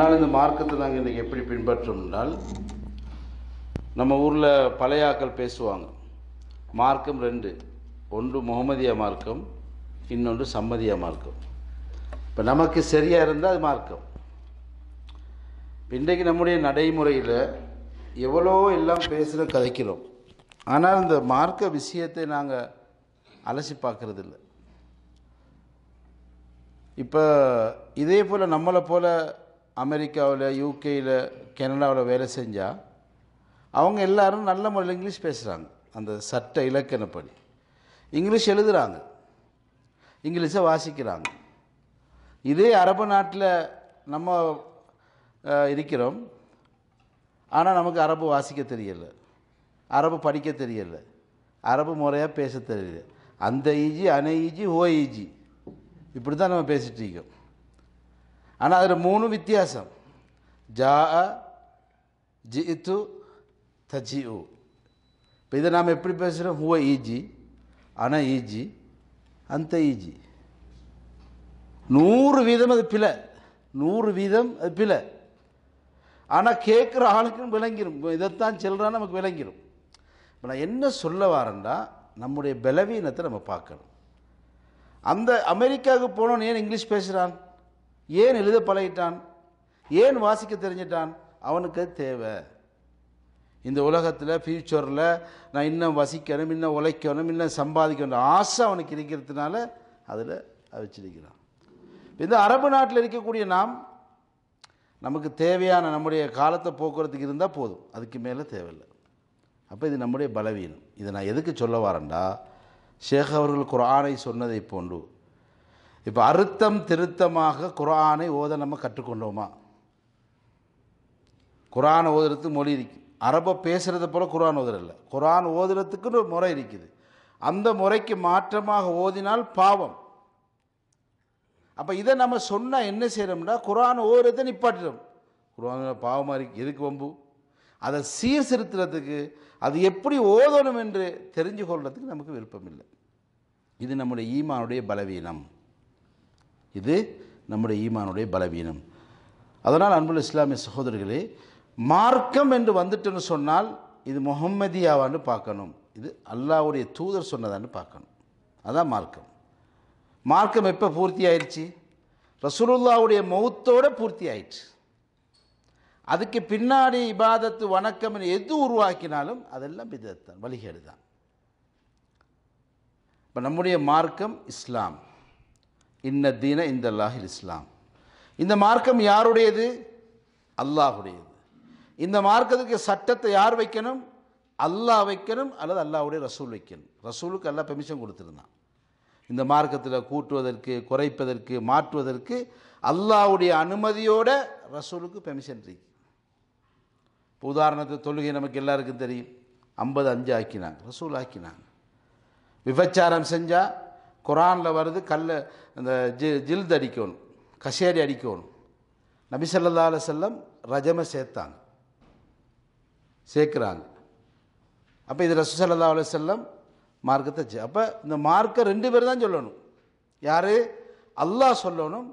ஆனால் இந்த மார்க்கத்தை நாங்கள் இன்றைக்கி எப்படி பின்பற்றோம் என்றால் நம்ம ஊரில் பழையாக்கள் பேசுவாங்க மார்க்கம் ரெண்டு ஒன்று முகமதியா மார்க்கம் இன்னொன்று சம்மதியா மார்க்கம் இப்போ நமக்கு சரியாக இருந்தால் அது மார்க்கம் இன்றைக்கு நம்முடைய நடைமுறையில் எவ்வளோ எல்லாம் பேசுகிற கதைக்கிறோம் ஆனால் இந்த மார்க்க விஷயத்தை நாங்கள் அலசி இல்லை இப்போ இதே போல் நம்மளை போல் அமெரிக்காவில் யூகேயில் கனடாவில் வேலை செஞ்சால் அவங்க எல்லோரும் நல்ல முறையில் இங்கிலீஷ் பேசுகிறாங்க அந்த சட்ட இலக்கணப்படி இங்கிலீஷ் எழுதுகிறாங்க இங்கிலீஷை வாசிக்கிறாங்க இதே அரபு நாட்டில் நம்ம இருக்கிறோம் ஆனால் நமக்கு அரபு வாசிக்க தெரியலை அரபு படிக்க தெரியலை அரபு முறையாக பேச தெரியல அந்த ஈஜி அன ஈஜி ஓ ஈஜி இப்படி தான் நம்ம பேசிகிட்டு இருக்கோம் ஆனால் அதில் வித்தியாசம் அ ஜி து தஜி உ இப்போ இதை நாம் எப்படி பேசுகிறோம் ஹுவ ஈஜி அன ஈஜி அந்த ஈஜி நூறு வீதம் அது பிழை நூறு வீதம் அது பிழை ஆனால் கேட்குற ஆளுக்கும் விளங்கிடும் இதைத்தான் சொல்கிறான்னு நமக்கு விளங்கிடும் இப்போ நான் என்ன சொல்ல வரேன்டா நம்முடைய பலவீனத்தை நம்ம பார்க்கணும் அந்த அமெரிக்காவுக்கு போனோன்னு ஏன் இங்கிலீஷ் பேசுகிறான் ஏன் எழுத பழகிட்டான் ஏன் வாசிக்க தெரிஞ்சிட்டான் அவனுக்கு தேவை இந்த உலகத்தில் ஃப்யூச்சரில் நான் இன்னும் வசிக்கணும் இன்னும் உழைக்கணும் இன்னும் சம்பாதிக்கணும் ஆசை அவனுக்கு இருக்கிறதுனால அதில் வச்சிருக்கிறான் இந்த அரபு நாட்டில் இருக்கக்கூடிய நாம் நமக்கு தேவையான நம்முடைய காலத்தை போக்குவரத்துக்கு இருந்தால் போதும் அதுக்கு மேலே தேவையில்லை அப்போ இது நம்முடைய பலவீனம் இதை நான் எதுக்கு சொல்ல வரேன்டா ஷேக் அவர்கள் குரானை சொன்னதை போன்று இப்போ அறுத்தம் திருத்தமாக குரானை ஓத நம்ம கற்றுக்கொண்டோமா குரான் ஓதுறது மொழி இருக்கு அரபை பேசுகிறத போல் குரான் இல்லை குரான் ஓதுறதுக்குன்னு ஒரு முறை இருக்குது அந்த முறைக்கு மாற்றமாக ஓதினால் பாவம் அப்போ இதை நம்ம சொன்னால் என்ன செய்கிறோம்னா குரான் ஓதுறதை நிப்பாட்டுறோம் குரான் பாவமாக இருக்கு எதுக்கு வம்பு அதை சீர்திருத்துறதுக்கு அது எப்படி ஓதணும் என்று தெரிஞ்சு கொள்றதுக்கு நமக்கு விருப்பம் இல்லை இது நம்முடைய ஈமானுடைய பலவீனம் இது நம்முடைய ஈமானுடைய பலவீனம் அதனால் அன்புள்ள இஸ்லாமிய சகோதரர்களே மார்க்கம் என்று வந்துட்டுன்னு சொன்னால் இது முகம்மதியாவான்னு பார்க்கணும் இது அல்லாவுடைய தூதர் சொன்னதான்னு பார்க்கணும் அதான் மார்க்கம் மார்க்கம் எப்போ பூர்த்தி ஆயிடுச்சு ரசூலுல்லாவுடைய மௌத்தோடு பூர்த்தி ஆயிடுச்சு அதுக்கு பின்னாடி இபாதத்து வணக்கம் எது உருவாக்கினாலும் அதெல்லாம் விதத்தான் வழிகேடு தான் இப்போ நம்முடைய மார்க்கம் இஸ்லாம் இன்ன தீன இந்த அல்லாஹில் இஸ்லாம் இந்த மார்க்கம் யாருடையது அல்லாஹுடையது இந்த மார்க்கத்துக்கு சட்டத்தை யார் வைக்கணும் அல்லாஹ் வைக்கணும் அல்லது அல்லாஹுடைய ரசூல் வைக்கணும் ரசூலுக்கு அல்லா பெர்மிஷன் கொடுத்துருந்தான் இந்த மார்க்கத்தில் கூட்டுவதற்கு குறைப்பதற்கு மாற்றுவதற்கு அல்லாவுடைய அனுமதியோட ரசூலுக்கு பெர்மிஷன் இருக்கு இப்போ உதாரணத்துக்கு தொழுகை நமக்கு எல்லாருக்கும் தெரியும் ஐம்பது அஞ்சு ஆக்கினாங்க ரசூல் ஆக்கினாங்க விபச்சாரம் செஞ்சால் குரானில் வருது கல்லை இந்த ஜி ஜில்து அடிக்கணும் கசேரி அடிக்கணும் நபி சொல்லா செல்லம் ரஜமை சேர்த்தாங்க சேர்க்குறாங்க அப்போ இது ரசூ சல்லா செல்லம் மார்க்கத்தை அப்போ இந்த மார்க்கை ரெண்டு பேர் தான் சொல்லணும் யார் அல்லாஹ் சொல்லணும்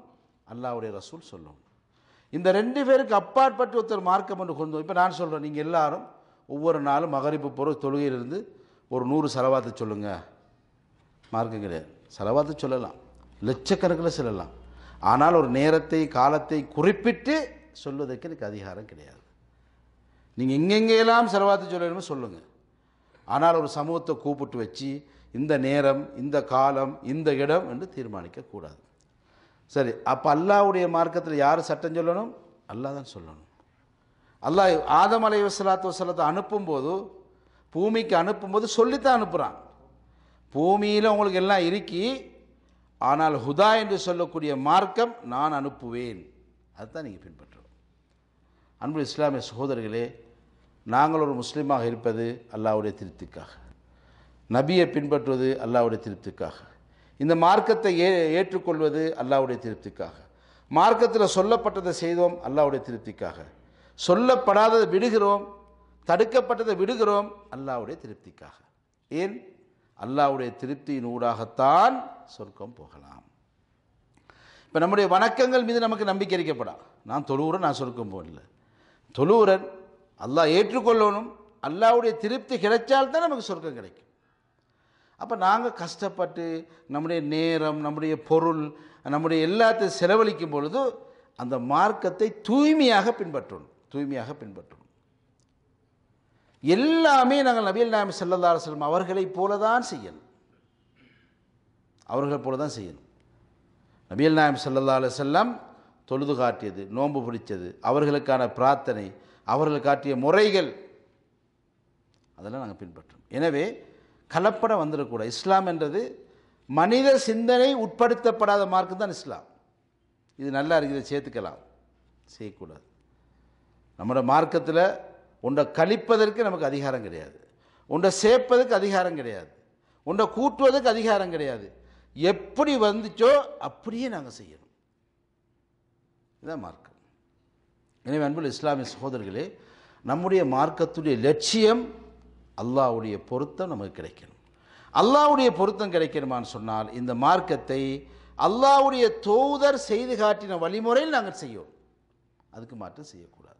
அல்லாவுடைய ரசூல் சொல்லணும் இந்த ரெண்டு பேருக்கு அப்பாற்பட்டு ஒருத்தர் மார்க்கம் ஒன்று கொண்டு இப்போ நான் சொல்கிறேன் நீங்கள் எல்லாரும் ஒவ்வொரு நாளும் மகரிப்பு பொருள் தொழுகையிலிருந்து ஒரு நூறு செலவாத்த சொல்லுங்கள் மார்க்கம் கிடையாது செலவாத்து சொல்லலாம் லட்சக்கணக்கில் சொல்லலாம் ஆனால் ஒரு நேரத்தை காலத்தை குறிப்பிட்டு சொல்வதற்கு எனக்கு அதிகாரம் கிடையாது நீங்கள் எங்கெங்கெல்லாம் செலவாத்து சொல்லணுமோ சொல்லுங்கள் ஆனால் ஒரு சமூகத்தை கூப்பிட்டு வச்சு இந்த நேரம் இந்த காலம் இந்த இடம் என்று தீர்மானிக்கக்கூடாது சரி அப்போ அல்லாவுடைய மார்க்கத்தில் யார் சட்டம் சொல்லணும் அல்லா தான் சொல்லணும் அல்லாஹ் ஆதமலை வசலாத்து வசலத்தை அனுப்பும்போது பூமிக்கு அனுப்பும்போது சொல்லித்தான் அனுப்புகிறான் பூமியில் உங்களுக்கு எல்லாம் இருக்கி ஆனால் ஹுதா என்று சொல்லக்கூடிய மார்க்கம் நான் அனுப்புவேன் அதுதான் நீங்கள் பின்பற்றுவோம் அன்பு இஸ்லாமிய சகோதரர்களே நாங்கள் ஒரு முஸ்லீமாக இருப்பது அல்லாவுடைய திருப்திக்காக நபியை பின்பற்றுவது அல்லாவுடைய திருப்திக்காக இந்த மார்க்கத்தை ஏ ஏற்றுக்கொள்வது அல்லாவுடைய திருப்திக்காக மார்க்கத்தில் சொல்லப்பட்டதை செய்தோம் அல்லாவுடைய திருப்திக்காக சொல்லப்படாததை விடுகிறோம் தடுக்கப்பட்டதை விடுகிறோம் அல்லாவுடைய திருப்திக்காக ஏன் அல்லாவுடைய திருப்தியின் ஊடாகத்தான் சொர்க்கம் போகலாம் இப்போ நம்முடைய வணக்கங்கள் மீது நமக்கு நம்பிக்கை இருக்கப்படா நான் தொழுவுரன் நான் சொர்க்கம் போகல தொழுவுரன் அல்லாஹ் ஏற்றுக்கொள்ளணும் அல்லாவுடைய திருப்தி கிடைச்சால்தான் நமக்கு சொர்க்கம் கிடைக்கும் அப்போ நாங்கள் கஷ்டப்பட்டு நம்முடைய நேரம் நம்முடைய பொருள் நம்முடைய எல்லாத்தையும் செலவழிக்கும் பொழுது அந்த மார்க்கத்தை தூய்மையாக பின்பற்றணும் தூய்மையாக பின்பற்றணும் எல்லாமே நாங்கள் நபியல் நாயம் செல்லல்லா செல்லும் அவர்களைப் போல தான் செய்யணும் அவர்களைப் போல தான் செய்யணும் நபியல் நாயம் செல்லல்லா செல்லம் தொழுது காட்டியது நோன்பு பிடித்தது அவர்களுக்கான பிரார்த்தனை அவர்கள் காட்டிய முறைகள் அதெல்லாம் நாங்கள் பின்பற்றோம் எனவே கலப்படம் வந்துடக்கூடாது இஸ்லாம் என்றது மனித சிந்தனை உட்படுத்தப்படாத மார்க்கு தான் இஸ்லாம் இது நல்லா இருக்குது சேர்த்துக்கலாம் செய்யக்கூடாது நம்மளோட மார்க்கத்தில் உன்னை கழிப்பதற்கு நமக்கு அதிகாரம் கிடையாது உன்னை சேர்ப்பதற்கு அதிகாரம் கிடையாது உன்னை கூட்டுவதற்கு அதிகாரம் கிடையாது எப்படி வந்துச்சோ அப்படியே நாங்கள் செய்யணும் இதான் மார்க்கம் எனவே அன்புள்ள இஸ்லாமிய சகோதரர்களே நம்முடைய மார்க்கத்துடைய லட்சியம் அல்லாவுடைய பொருத்தம் நமக்கு கிடைக்கணும் அல்லாவுடைய பொருத்தம் கிடைக்கணுமான்னு சொன்னால் இந்த மார்க்கத்தை அல்லாவுடைய தோதர் செய்து காட்டின வழிமுறையில் நாங்கள் செய்யும் அதுக்கு மாற்றம் செய்யக்கூடாது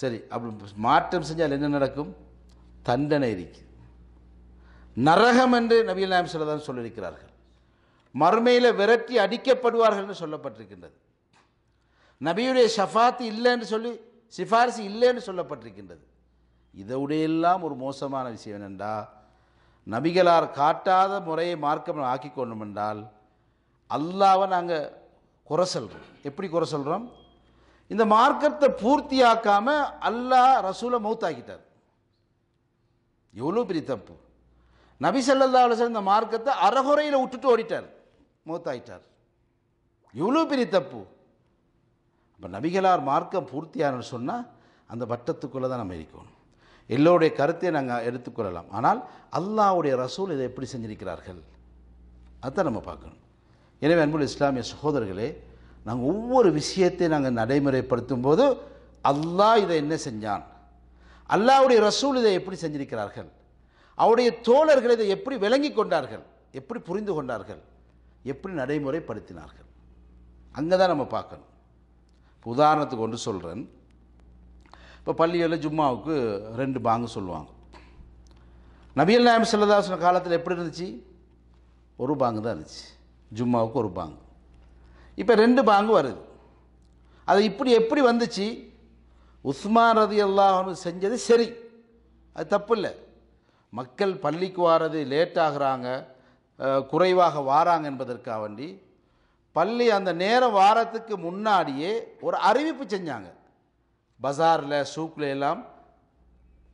சரி அப்படி மாற்றம் செஞ்சால் என்ன நடக்கும் தண்டனை இருக்குது நரகம் என்று நபிகள் நாயம் சொல்லதான் சொல்லியிருக்கிறார்கள் மறுமையில் விரட்டி அடிக்கப்படுவார்கள் என்று சொல்லப்பட்டிருக்கின்றது நபியுடைய ஷஃபாத்து இல்லைன்னு சொல்லி சிஃபாரிசு இல்லைன்னு சொல்லப்பட்டிருக்கின்றது இதோடையெல்லாம் ஒரு மோசமான விஷயம் என்னென்றா நபிகளார் காட்டாத முறையை மார்க்கம் ஆக்கி கொண்டோம் என்றால் அல்லாவை நாங்கள் குறை சொல்கிறோம் எப்படி குறை சொல்கிறோம் இந்த மார்க்கத்தை பூர்த்தியாக்காம அல்லா ரசூல மௌத்தாக்கிட்டார் எவ்வளோ பெரிய தப்பு நபி சல்லா அலுவலர் இந்த மார்க்கத்தை அறகுறையில் விட்டுட்டு ஓடிட்டார் மௌத்தாகிட்டார் எவ்வளோ பெரிய தப்பு இப்போ நபிகளார் மார்க்கம் பூர்த்தியானு சொன்னால் அந்த வட்டத்துக்குள்ளே தான் நம்ம இருக்கணும் எல்லோருடைய கருத்தை நாங்கள் எடுத்துக்கொள்ளலாம் ஆனால் அல்லாவுடைய ரசூல் இதை எப்படி செஞ்சிருக்கிறார்கள் அதுதான் நம்ம பார்க்கணும் எனவே அன்புள்ள இஸ்லாமிய சகோதரர்களே நாங்கள் ஒவ்வொரு விஷயத்தையும் நாங்கள் நடைமுறைப்படுத்தும் போது அல்லாஹ் இதை என்ன செஞ்சான் அல்லாவுடைய ரசூல் இதை எப்படி செஞ்சிருக்கிறார்கள் அவருடைய தோழர்கள் இதை எப்படி விளங்கி கொண்டார்கள் எப்படி புரிந்து கொண்டார்கள் எப்படி நடைமுறைப்படுத்தினார்கள் அங்கே தான் நம்ம பார்க்கணும் இப்போ உதாரணத்துக்கு ஒன்று சொல்கிறேன் இப்போ பள்ளியில் ஜும்மாவுக்கு ரெண்டு பாங்கு சொல்லுவாங்க நபியல் நாயம் செல்லதாசன காலத்தில் எப்படி இருந்துச்சு ஒரு பாங்கு தான் இருந்துச்சு ஜும்மாவுக்கு ஒரு பாங்கு இப்போ ரெண்டு பாங்கு வருது அது இப்படி எப்படி வந்துச்சு உஸ்மான் ரதி அல்லாஹு செஞ்சது சரி அது தப்பு இல்லை மக்கள் பள்ளிக்கு வாரது லேட்டாகிறாங்க குறைவாக வாராங்க என்பதற்காக வேண்டி பள்ளி அந்த நேரம் வாரத்துக்கு முன்னாடியே ஒரு அறிவிப்பு செஞ்சாங்க பசாரில் சூக்கில் எல்லாம்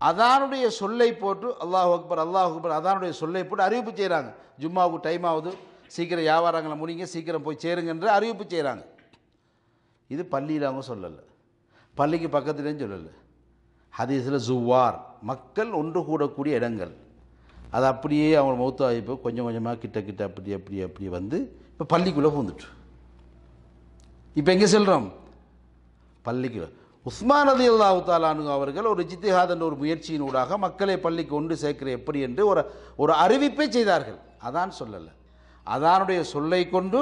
அதானுடைய சொல்லை போட்டு அல்லாஹ் அக்பர் அல்லாஹ் அக்பர் அதானுடைய சொல்லை போட்டு அறிவிப்பு செய்கிறாங்க ஜும்மாவுக்கு டைம் ஆகுது சீக்கிரம் வியாபாரங்களை முடிங்க சீக்கிரம் போய் சேருங்கன்ற அறிவிப்பு செய்கிறாங்க இது பள்ளியில் அவங்க சொல்லலை பள்ளிக்கு பக்கத்துலேயும் சொல்லலை ஹதீஸில் ஜுவார் மக்கள் ஒன்று கூடக்கூடிய இடங்கள் அது அப்படியே அவங்க மௌத்த வாய்ப்பு கொஞ்சம் கொஞ்சமாக கிட்ட கிட்ட அப்படி அப்படி அப்படி வந்து இப்போ பள்ளிக்குள்ளே பூந்துட்டு இப்போ எங்கே செல்கிறோம் பள்ளிக்கு உஸ்மான் அதி அல்லாஹாலானு அவர்கள் ஒரு ஜித்திஹாத் என்ற ஒரு முயற்சியினூடாக மக்களை பள்ளிக்கு ஒன்று சேர்க்கிற எப்படி என்று ஒரு ஒரு அறிவிப்பை செய்தார்கள் அதான் சொல்லலை அதானுடைய சொல்லை கொண்டு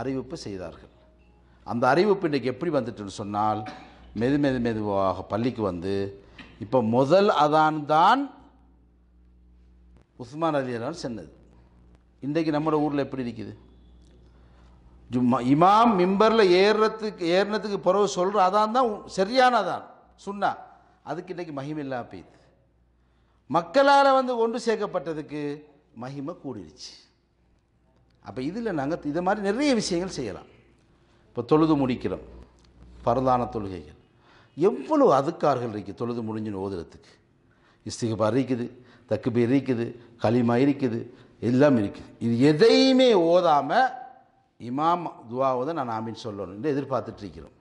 அறிவிப்பு செய்தார்கள் அந்த அறிவிப்பு இன்றைக்கி எப்படி வந்துட்டுன்னு சொன்னால் மெது மெது மெதுவாக பள்ளிக்கு வந்து இப்போ முதல் அதான் தான் உஸ்மான் அலி அலான் சென்னது இன்றைக்கு நம்மளோட ஊரில் எப்படி இருக்குது ஜும்மா இமாம் மிம்பரில் ஏறுறதுக்கு ஏறினத்துக்கு பிறகு சொல்கிற அதான் தான் சரியான அதான் சுன்னா அதுக்கு இன்றைக்கி மகிமில்லா பெய்யுது மக்களால் வந்து ஒன்று சேர்க்கப்பட்டதுக்கு மகிமை கூடிடுச்சு அப்போ இதில் நாங்கள் இதை மாதிரி நிறைய விஷயங்கள் செய்யலாம் இப்போ தொழுது முடிக்கிறோம் பரதான தொழுகைகள் எவ்வளோ அதுக்கார்கள் இருக்குது தொழுது முடிஞ்சுன்னு ஓதுறதுக்கு இஸ்திகபார் இருக்குது தக்குபீர் இருக்குது களிமா இருக்குது எல்லாம் இருக்குது இது எதையுமே ஓதாமல் இமாம் துவாவதை நான் ஆமின்னு சொல்லணும் என்று எதிர்பார்த்துட்டு இருக்கிறோம்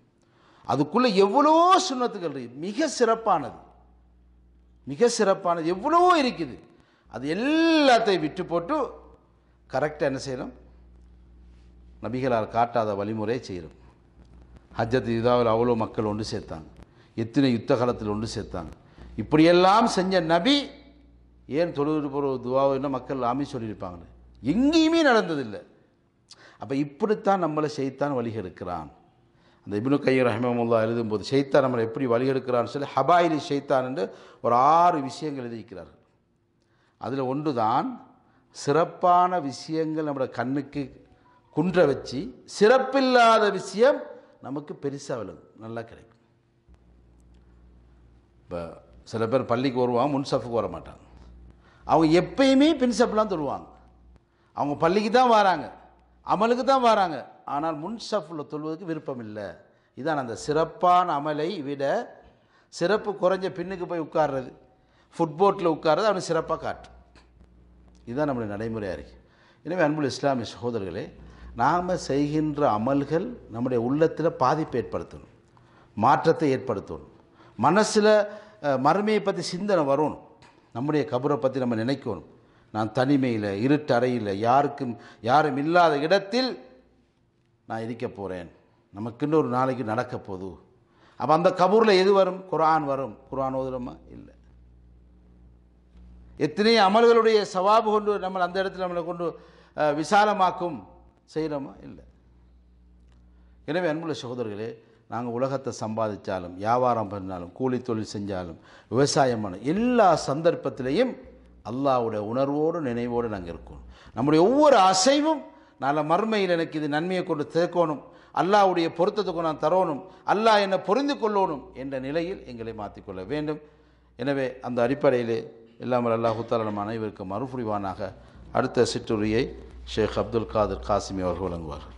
அதுக்குள்ளே எவ்வளோ சுண்ணத்துக்கள் இருக்குது மிக சிறப்பானது மிக சிறப்பானது எவ்வளவோ இருக்குது அது எல்லாத்தையும் விட்டு போட்டு கரெக்டாக என்ன செய்யணும் நபிகளால் காட்டாத வழிமுறையை செய்கிறோம் ஹஜ்ஜத் இதாவில் அவ்வளோ மக்கள் ஒன்று சேர்த்தாங்க எத்தனை யுத்த காலத்தில் ஒன்று சேர்த்தாங்க இப்படியெல்லாம் செஞ்ச நபி ஏன் தொழுது போகிற துவாவின்னு மக்கள் ஆமி சொல்லியிருப்பாங்களே எங்கேயுமே நடந்ததில்லை அப்போ இப்படித்தான் நம்மளை செய்தான் வழிகெடுக்கிறான் அந்த இப்னு கையர் ரஹமமுல்லா எழுதும்போது செய்தான் நம்மளை எப்படி எடுக்கிறான்னு சொல்லி ஹபாயிலி செய்தான் என்று ஒரு ஆறு விஷயங்கள் எழுதியிருக்கிறார்கள் அதில் ஒன்று தான் சிறப்பான விஷயங்கள் நம்மளோட கண்ணுக்கு குன்ற வச்சு சிறப்பில்லாத விஷயம் நமக்கு பெருசாக விழுது நல்லா கிடைக்கும் இப்போ சில பேர் பள்ளிக்கு வருவாங்க முன்சப்புக்கு வர மாட்டாங்க அவங்க எப்பயுமே பின்சஃப்லாம் தொழுவாங்க அவங்க பள்ளிக்கு தான் வராங்க அமலுக்கு தான் வராங்க ஆனால் முன்சஃபில் தொழுவதுக்கு விருப்பம் இல்லை இதான் அந்த சிறப்பான அமலை விட சிறப்பு குறைஞ்ச பின்னுக்கு போய் உட்கார்றது ஃபுட்போட்டில் உட்கார்றது அவனுக்கு சிறப்பாக காட்டும் இதுதான் நம்முடைய நடைமுறையாக இருக்குது எனவே அன்புல் இஸ்லாமிய சகோதரர்களே நாம் செய்கின்ற அமல்கள் நம்முடைய உள்ளத்தில் பாதிப்பை ஏற்படுத்தணும் மாற்றத்தை ஏற்படுத்தணும் மனசில் மறுமையை பற்றி சிந்தனை வரணும் நம்முடைய கபரை பற்றி நம்ம நினைக்கணும் நான் தனிமையில் இருட்டு அறையில் யாருக்கும் யாரும் இல்லாத இடத்தில் நான் இருக்க போகிறேன் நமக்குன்னு ஒரு நாளைக்கு நடக்க போகுது அப்போ அந்த கபூரில் எது வரும் குரான் வரும் குரான் ஓதுறோமா இல்லை எத்தனை அமல்களுடைய சவாபு கொண்டு நம்ம அந்த இடத்துல நம்மளை கொண்டு விசாலமாக்கும் செய்கிறோமா இல்லை எனவே அன்புள்ள சகோதரர்களே நாங்கள் உலகத்தை சம்பாதிச்சாலும் வியாபாரம் பண்ணாலும் கூலி தொழில் செஞ்சாலும் விவசாயம் பண்ண எல்லா சந்தர்ப்பத்திலையும் அல்லாவுடைய உணர்வோடு நினைவோடு நாங்கள் இருக்கணும் நம்முடைய ஒவ்வொரு அசைவும் நல்ல மறுமையில் எனக்கு இது நன்மையை கொண்டு தேக்கணும் அல்லாவுடைய பொருத்தத்துக்கு நான் தரணும் அல்லாஹ் என்னை புரிந்து கொள்ளணும் என்ற நிலையில் எங்களை மாற்றிக்கொள்ள வேண்டும் எனவே அந்த அடிப்படையிலே இல்லாமல் அல்லாஹுத்தால நம்ம அனைவருக்கு மறுபுரிவானாக அடுத்த சிற்றுரையை ஷேக் அப்துல் காதர் காசிமி அவர்கள் வழங்குவார்கள்